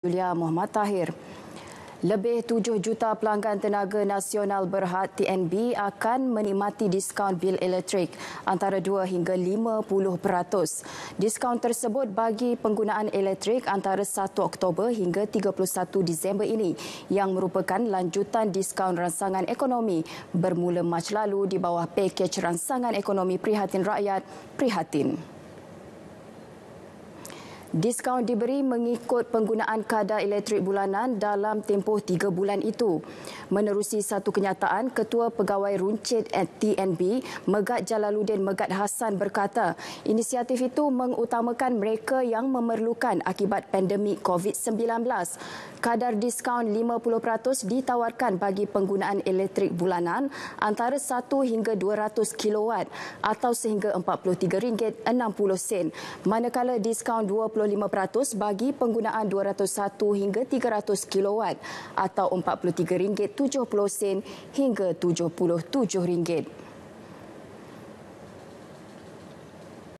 Julia Muhammad Tahir. Lebih 7 juta pelanggan tenaga nasional berhad TNB akan menikmati diskaun bil elektrik antara 2 hingga 50 peratus. Diskaun tersebut bagi penggunaan elektrik antara 1 Oktober hingga 31 Disember ini yang merupakan lanjutan diskaun ransangan ekonomi bermula Mac lalu di bawah pakej ransangan ekonomi prihatin rakyat prihatin. Diskaun diberi mengikut penggunaan kadar elektrik bulanan dalam tempoh tiga bulan itu. Menerusi satu kenyataan, Ketua Pegawai Runcit at TNB, Megat Jalaluddin Megat Hassan berkata, inisiatif itu mengutamakan mereka yang memerlukan akibat pandemik COVID-19. Kadar diskaun 50% ditawarkan bagi penggunaan elektrik bulanan antara 1 hingga 200 kilowatt atau sehingga RM43.60, manakala diskaun 20 25% bagi penggunaan 201 hingga 300 kW atau RM43.70 hingga RM77.